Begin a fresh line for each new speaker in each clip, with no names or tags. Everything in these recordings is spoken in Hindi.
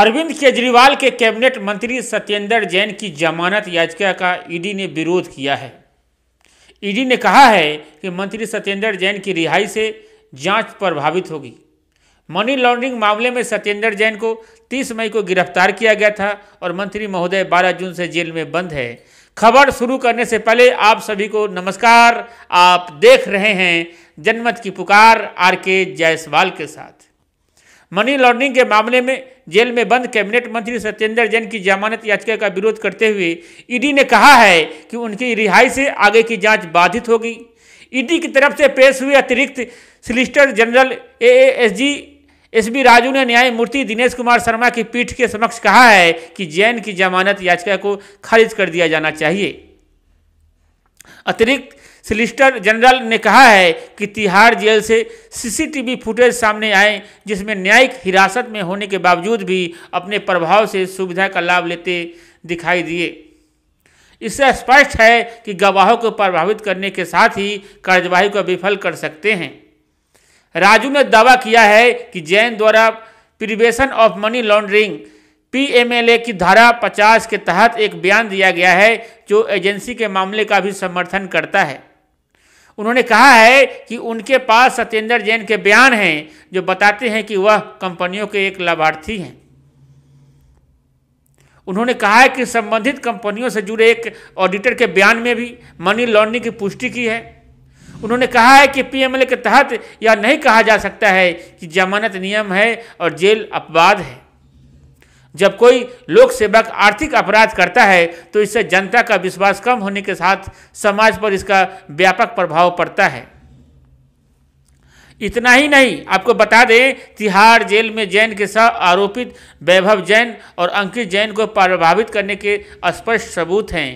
अरविंद केजरीवाल के कैबिनेट मंत्री सत्येंद्र जैन की जमानत याचिका का ईडी ने विरोध किया है ईडी ने कहा है कि मंत्री सत्येंद्र जैन की रिहाई से जांच प्रभावित होगी मनी लॉन्ड्रिंग मामले में सत्येंद्र जैन को 30 मई को गिरफ्तार किया गया था और मंत्री महोदय 12 जून से जेल में बंद है खबर शुरू करने से पहले आप सभी को नमस्कार आप देख रहे हैं जनमत की पुकार आर के जायसवाल के साथ मनी लॉन्ड्रिंग के मामले में जेल में बंद कैबिनेट मंत्री सत्येंद्र जैन की जमानत याचिका का विरोध करते हुए ईडी ने कहा है कि उनकी रिहाई से आगे की जांच बाधित होगी ईडी की तरफ से पेश हुए अतिरिक्त solicitor general A S S V Raju ने न्यायमूर्ति दिनेश कुमार शर्मा की पीठ के समक्ष कहा है कि जैन की जमानत याचिका को खारिज कर दिया जाना चाहिए अतिरिक्त सिलिस्टर जनरल ने कहा है कि तिहाड़ जेल से सीसीटीवी फुटेज सामने आए जिसमें न्यायिक हिरासत में होने के बावजूद भी अपने प्रभाव से सुविधा का लाभ लेते दिखाई दिए इससे स्पष्ट है कि गवाहों को प्रभावित करने के साथ ही कार्यवाही को विफल कर सकते हैं राजू ने दावा किया है कि जैन द्वारा prevention of money laundering PMLA की धारा 50 के तहत एक बयान दिया गया है जो एजेंसी के मामले का भी समर्थन करता है उन्होंने कहा है कि उनके पास सत्येंद्र जैन के बयान हैं जो बताते हैं कि वह कंपनियों के एक लाभार्थी हैं उन्होंने कहा है कि संबंधित कंपनियों से जुड़े एक ऑडिटर के बयान में भी मनी लॉन्ड्रिंग की पुष्टि की है उन्होंने कहा है कि पीएमएल के तहत यह नहीं कहा जा सकता है कि जमानत नियम है और जेल अपवाद है जब कोई लोक सेवक आर्थिक अपराध करता है तो इससे जनता का विश्वास कम होने के साथ समाज पर इसका व्यापक प्रभाव पड़ता है इतना ही नहीं आपको बता दें तिहाड़ जेल में जैन के सह आरोपित वैभव जैन और अंकित जैन को प्रभावित करने के स्पष्ट सबूत हैं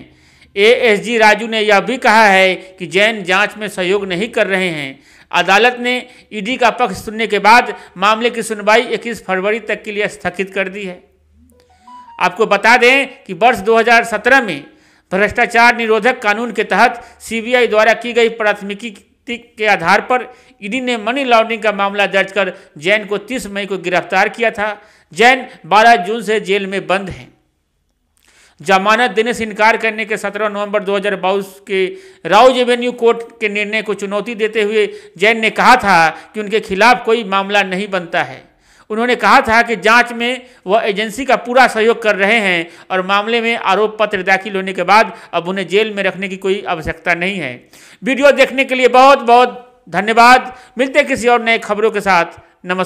एएसजी राजू ने यह भी कहा है कि जैन जांच में सहयोग नहीं कर रहे हैं अदालत ने ईडी e का पक्ष सुनने के बाद मामले की सुनवाई 21 फरवरी तक के लिए स्थगित कर दी है आपको बता दें कि वर्ष 2017 में भ्रष्टाचार निरोधक कानून के तहत सीबीआई द्वारा की गई प्राथमिकी के आधार पर ईडी ने मनी लॉन्ड्रिंग का मामला दर्ज कर जैन को 30 मई को गिरफ्तार किया था जैन 12 जून से जेल में बंद हैं जमानत देने से इनकार करने के 17 नवंबर दो के राउज एवेन्यू कोर्ट के निर्णय को चुनौती देते हुए जैन ने कहा था कि उनके खिलाफ कोई मामला नहीं बनता है उन्होंने कहा था कि जांच में वह एजेंसी का पूरा सहयोग कर रहे हैं और मामले में आरोप पत्र दाखिल होने के बाद अब उन्हें जेल में रखने की कोई आवश्यकता नहीं है वीडियो देखने के लिए बहुत बहुत धन्यवाद मिलते किसी और नए खबरों के साथ नमस्कार